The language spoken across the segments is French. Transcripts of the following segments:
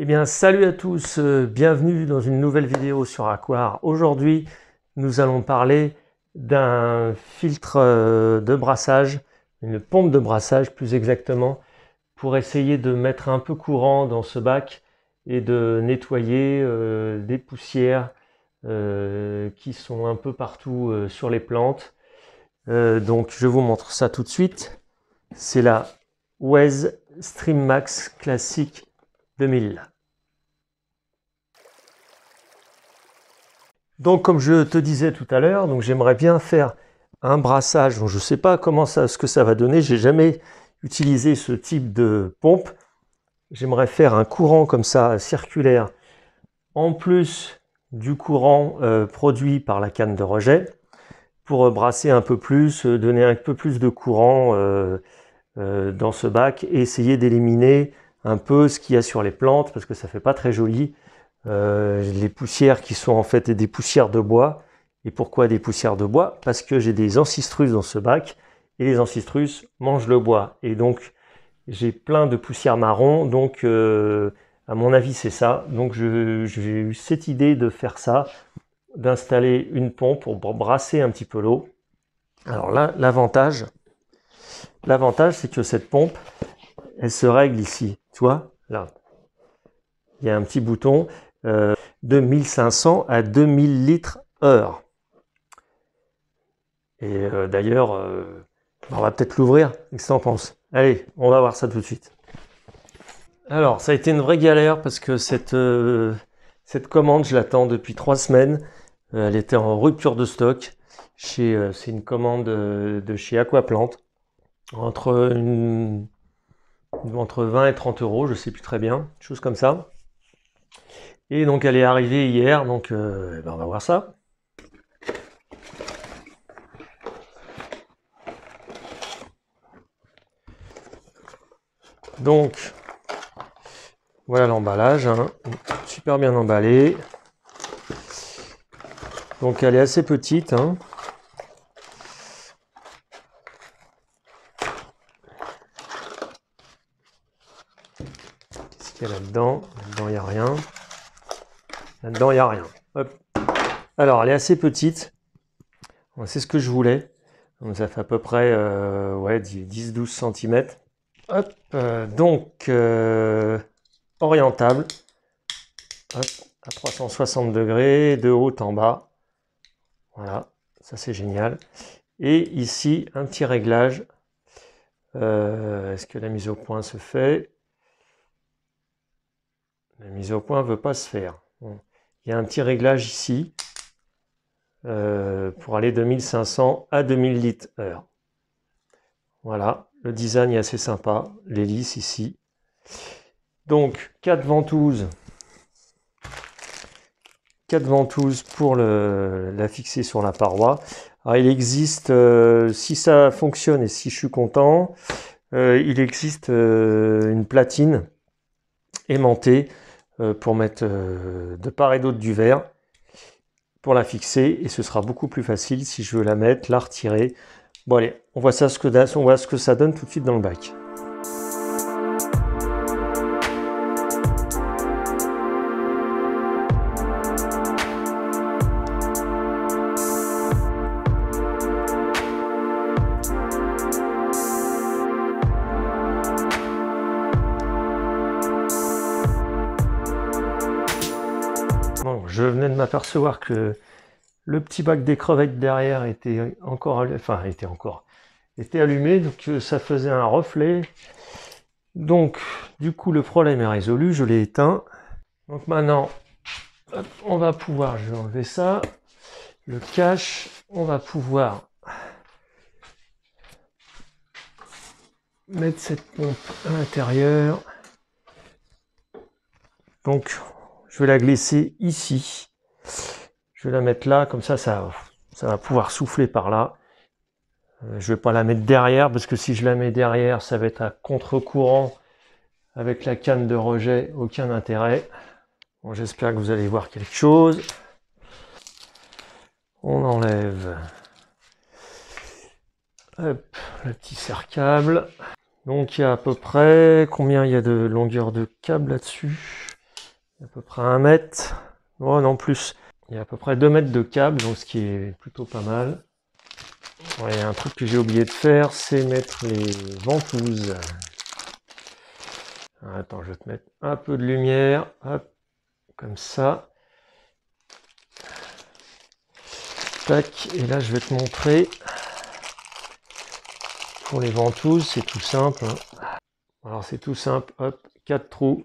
Eh bien, salut à tous, euh, bienvenue dans une nouvelle vidéo sur Aquar. Aujourd'hui, nous allons parler d'un filtre euh, de brassage, une pompe de brassage plus exactement, pour essayer de mettre un peu courant dans ce bac et de nettoyer euh, des poussières qui sont un peu partout sur les plantes. donc, je vous montre ça tout de suite. C'est la Wes Stream Max classique 2000. Donc comme je te disais tout à l'heure, donc j'aimerais bien faire un brassage. dont je ne sais pas comment ça, ce que ça va donner. J'ai jamais utilisé ce type de pompe. J'aimerais faire un courant comme ça circulaire. En plus du courant euh, produit par la canne de rejet, pour euh, brasser un peu plus, euh, donner un peu plus de courant dans ce bac et essayer d'éliminer un peu ce qu'il y a sur les plantes parce que ça fait pas très joli. Euh, les poussières qui sont en fait des poussières de bois. Et pourquoi des poussières de bois Parce que j'ai des ancistrus dans ce bac et les ancistrus mangent le bois. Et donc j'ai plein de poussières marron. Donc euh, à mon avis c'est ça. Donc j'ai eu cette idée de faire ça, d'installer une pompe pour brasser un petit peu l'eau. Alors là l'avantage, l'avantage c'est que cette pompe, elle se règle ici. Tu vois Là. Il y a un petit bouton euh, de 1500 à 2000 litres heure. Et euh, d'ailleurs, euh, on va peut-être l'ouvrir. Qu'est-ce que en Allez, on va voir ça tout de suite. Alors, ça a été une vraie galère parce que cette, euh, cette commande, je l'attends depuis trois semaines. elle était en rupture de stock. C'est une commande de chez Aquaplante. Entre une entre 20 et 30 euros, je sais plus très bien, chose comme ça. Et donc elle est arrivée hier, donc euh, eh ben, on va voir ça. Donc voilà l'emballage, hein. super bien emballé. Donc elle est assez petite. Hein. là-dedans Là-dedans, il n'y a rien. Là-dedans, il n'y a rien. Alors, elle est assez petite. C'est ce que je voulais. Donc, ça fait à peu près euh, ouais, 10-12 cm. Hop. Euh, donc, euh, orientable. À 360 degrés, de haut en bas. Voilà. Ça, c'est génial. Et ici, un petit réglage. Est-ce que la mise au point se fait la mise au point ne veut pas se faire. Il y a un petit réglage ici euh, pour aller de 1500 à 2000 litres heure. Voilà, le design est assez sympa. L'hélice ici. Donc, 4 ventouses. 4 ventouses pour la fixer sur la paroi. Ah, il existe, euh, si ça fonctionne et si je suis content, euh, il existe une platine aimantée euh, pour mettre euh, de part et d'autre du verre pour la fixer et ce sera beaucoup plus facile si je veux la mettre, la retirer. Bon allez, on voit ça ce que, on voit ce que ça donne tout de suite dans le bac. je venais de m'apercevoir que le petit bac des crevettes derrière était encore, enfin, était encore, allumé, donc euh, ça faisait un reflet. Donc, du coup, le problème est résolu, je l'ai éteint. Donc maintenant, on va pouvoir, je vais enlever ça, le cache, on va pouvoir mettre cette pompe à l'intérieur. Donc je la glisser ici. Je vais la mettre là, comme ça, ça, ça va pouvoir souffler par là. Euh, je vais pas la mettre derrière, parce que si je la mets derrière, ça va être à contre-courant avec la canne de rejet, aucun intérêt. Bon, j'espère que vous allez voir quelque chose. On enlève le petit serre-câble. Donc il y a à peu près, combien il y a de longueur de câble là-dessus à peu près un mètre, oh, non plus. Il y a à peu près 2 mètres de câble, donc ce qui est plutôt pas mal. il y a un truc que j'ai oublié de faire, c'est mettre les ventouses. Ah, attends, je vais te mettre un peu de lumière, comme ça. Tac, et là je vais te montrer. Pour les ventouses, c'est tout simple. Hein. Alors c'est tout simple, hop, 4 trous.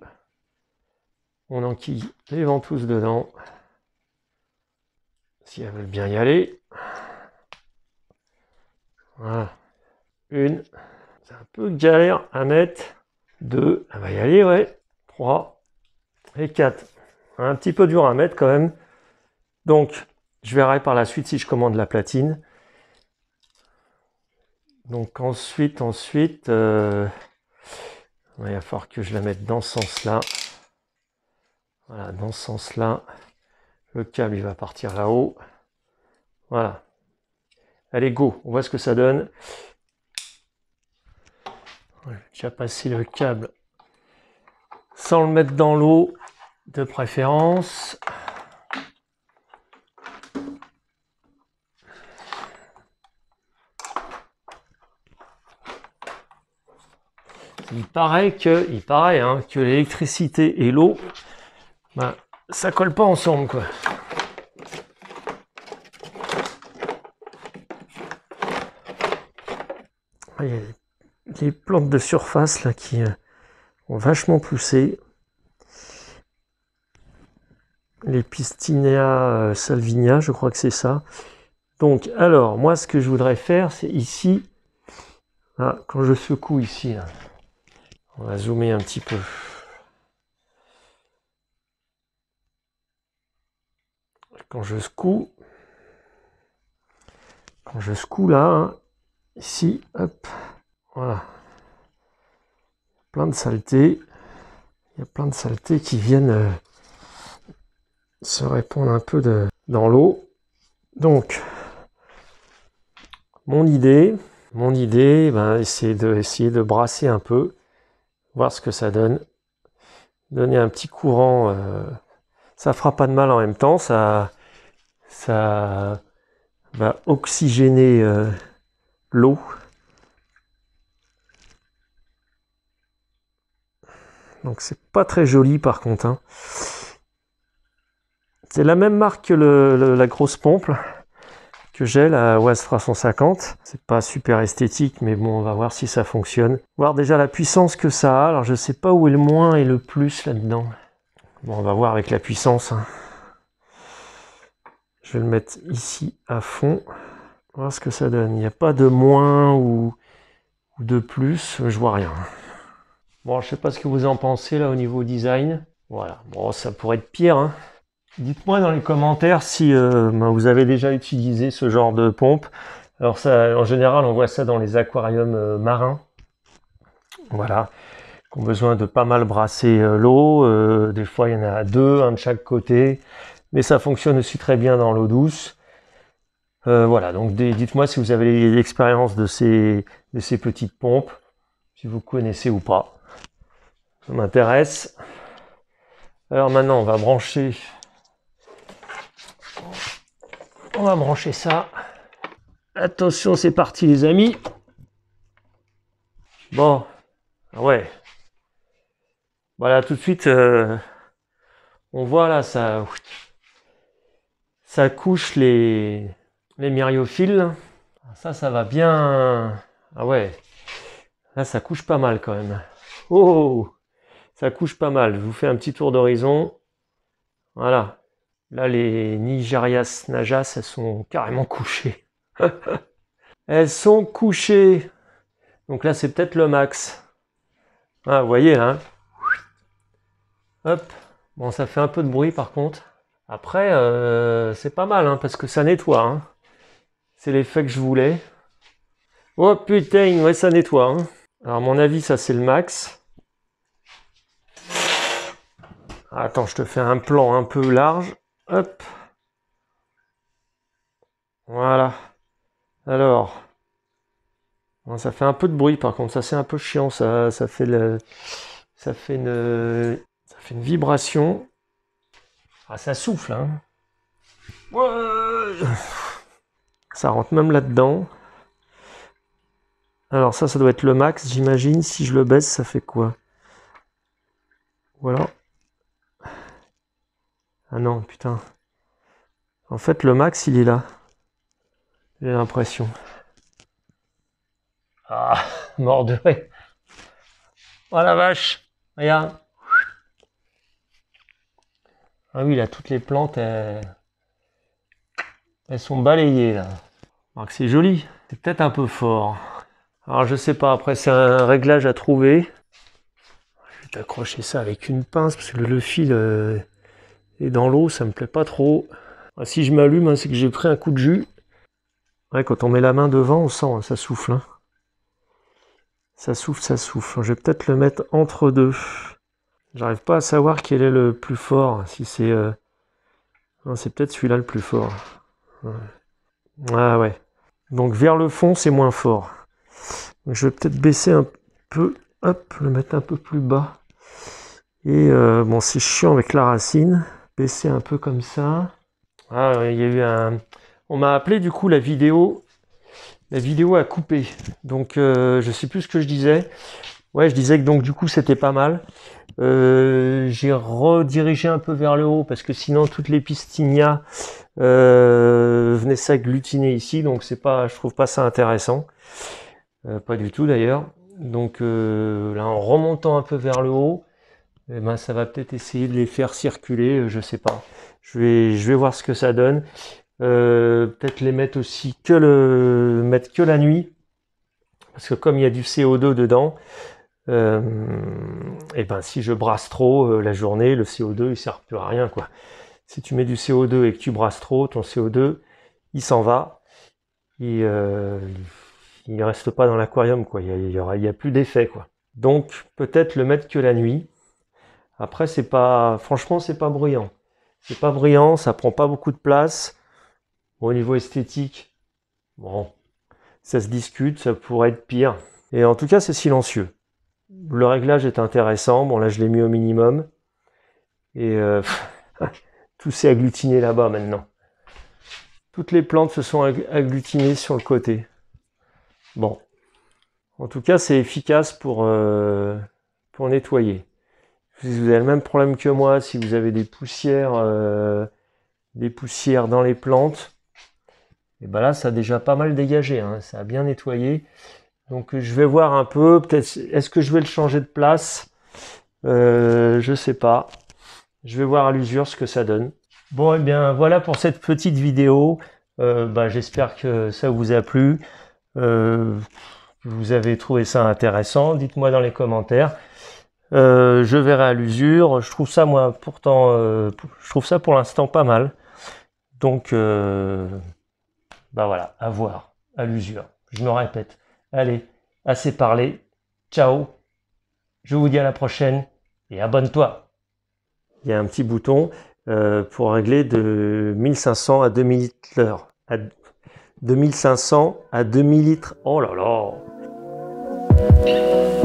On enquille les ventouses dedans. Si elles veulent bien y aller. Voilà. Une. C'est un peu galère à mettre. Deux. Elle va y aller, ouais. Trois. Et quatre. Un petit peu dur à mettre quand même. Donc, je verrai par la suite si je commande la platine. Donc ensuite, ensuite, euh, il va falloir que je la mette dans ce sens-là. Voilà, dans ce sens-là, le câble il va partir là-haut. Voilà. Allez, go, on voit ce que ça donne. J'ai déjà passé le câble sans le mettre dans l'eau de préférence. Il paraît que, il paraît, hein, que l'électricité et l'eau bah, ça colle pas ensemble, quoi. Ah, il plantes de surface là qui euh, ont vachement poussé. Les pistinea euh, salvinia, je crois que c'est ça. Donc, alors, moi, ce que je voudrais faire, c'est ici, ah, quand je secoue ici, on va zoomer un petit peu. quand je secoue, quand je secoue là, hein, ici, hop, voilà, plein de saleté. il y a plein de saleté qui viennent euh, se répandre un peu de, dans l'eau. Donc, mon idée, mon idée, ben, c'est de de brasser un peu, voir ce que ça donne, donner un petit courant. Euh, ça fera pas de mal en même temps, ça, ça va oxygéner euh, l'eau. Donc c'est pas très joli par contre. Hein. C'est la même marque que la grosse pompe que j'ai, la Oise 350. C'est pas super esthétique, mais bon, on va voir si ça fonctionne. Voir déjà la puissance que ça a. Alors je sais pas où est le moins et le plus là-dedans. Bon, on va voir avec la puissance. Hein. Je vais le mettre ici à fond. On va voir ce que ça donne. Il n'y a pas de moins ou, de plus. Je vois rien. Bon, je sais pas ce que vous en pensez là au niveau design. Voilà. Bon, ça pourrait être pire. Hein. Dites-moi dans les commentaires si euh, ben, vous avez déjà utilisé ce genre de pompe. Alors ça, en général, on voit ça dans les aquariums euh, marins. Voilà ont besoin de pas mal brasser euh, l'eau. Euh, des fois, il y en a deux, un de chaque côté. Mais ça fonctionne aussi très bien dans l'eau douce. Euh, voilà, donc dites-moi si vous avez l'expérience de ces, de ces petites pompes, si vous connaissez ou pas. Ça m'intéresse. Alors maintenant, on va brancher. On va brancher ça. Attention, c'est parti les amis. Bon, ah ouais, voilà, tout de suite, euh, on voit là, ça, ça couche les, les myriophiles. Ah, ça, ça va bien. Ah ouais, là, ça couche pas mal quand même. Oh, ça couche pas mal. Je vous fais un petit tour d'horizon. Voilà. Là, les Nigerias Najas, elles sont carrément couchées. elles sont couchées. Donc là, c'est peut-être le max. Ah, vous voyez, hein Hop. Bon, ça fait un peu de bruit par contre. Après, euh, c'est pas mal, hein, parce que ça nettoie. Hein. C'est l'effet que je voulais. Oh putain, ouais, ça nettoie. Hein. Alors, à mon avis, ça c'est le max. Attends, je te fais un plan un peu large. Hop. Voilà. Alors. ça fait un peu de bruit par contre. Ça c'est un peu chiant. Ça, ça fait le. Ça fait une ça fait une vibration. Ah, ça souffle, hein. Ça rentre même là-dedans. Alors ça, ça doit être le max, j'imagine. Si je le baisse, ça fait quoi Voilà. Ah non, putain. En fait, le max, il est là. J'ai l'impression. Ah, mort de Oh la vache Regarde. Ah oui, là, toutes les plantes, elles, sont balayées, là. c'est joli. C'est peut-être un peu fort. Alors je sais pas, après c'est un réglage à trouver. Je vais t'accrocher ça avec une pince parce que le, fil euh, est dans l'eau, ça me plaît pas trop. Ah, si je m'allume, hein, c'est que j'ai pris un coup de jus. Ouais, quand on met la main devant, on sent, hein, ça souffle. Hein. Ça souffle, ça souffle. Je vais peut-être le mettre entre deux. J'arrive pas à savoir quel est le plus fort. Si c'est. Euh, c'est peut-être celui-là le plus fort. Ah ouais. Donc vers le fond, c'est moins fort. je vais peut-être baisser un peu. Hop, le mettre un peu plus bas. Et euh, bon, c'est chiant avec la racine. Baisser un peu comme ça. Ah, ouais, il y a eu un. On m'a appelé du coup la vidéo. La vidéo a coupé. Donc euh, je sais plus ce que je disais. Ouais, je disais que donc du coup c'était pas mal. Euh, j'ai redirigé un peu vers le haut parce que sinon toutes les pistinias euh, venaient s'agglutiner ici, donc c'est pas, je trouve pas ça intéressant, euh, pas du tout d'ailleurs. Donc là, en remontant un peu vers le haut, eh ben ça va peut-être essayer de les faire circuler, je sais pas. Je vais, je vais voir ce que ça donne. peut-être les mettre aussi que le mettre que la nuit parce que comme il y a du CO2 dedans, et euh, eh ben si je brasse trop euh, la journée, le CO2 il sert plus à rien quoi. Si tu mets du CO2 et que tu brasses trop, ton CO2 il s'en va, il, euh, il, reste pas dans l'aquarium quoi. Il y, aura, il y a plus d'effet quoi. Donc peut-être le mettre que la nuit. Après c'est pas, franchement c'est pas bruyant, c'est pas bruyant, ça prend pas beaucoup de place. au niveau esthétique, bon, ça se discute, ça pourrait être pire. Et en tout cas c'est silencieux le réglage est intéressant. Bon, là, je l'ai mis au minimum. Et euh, tout s'est agglutiné là-bas maintenant. Toutes les plantes se sont agglutinées sur le côté. Bon. En tout cas, c'est efficace pour, euh, pour nettoyer. Si vous avez le même problème que moi, si vous avez des poussières, euh, des poussières dans les plantes, et eh ben là, ça a déjà pas mal dégagé. Hein. ça a bien nettoyé. Donc je vais voir un peu, peut-être est-ce que je vais le changer de place je euh, Je sais pas. Je vais voir à l'usure ce que ça donne. Bon, et eh bien voilà pour cette petite vidéo. Euh, bah, j'espère que ça vous a plu. Euh, vous avez trouvé ça intéressant. Dites-moi dans les commentaires. je verrai à l'usure. Je trouve ça moi pourtant, je trouve ça pour l'instant pas mal. Donc, bah voilà, à voir, à l'usure. Je me répète. Allez, assez parlé. Ciao. Je vous dis à la prochaine et abonne-toi. Il y a un petit bouton euh, pour régler de 1500 à 2000 litres l'heure. 2500 à 2000 litres. Oh là là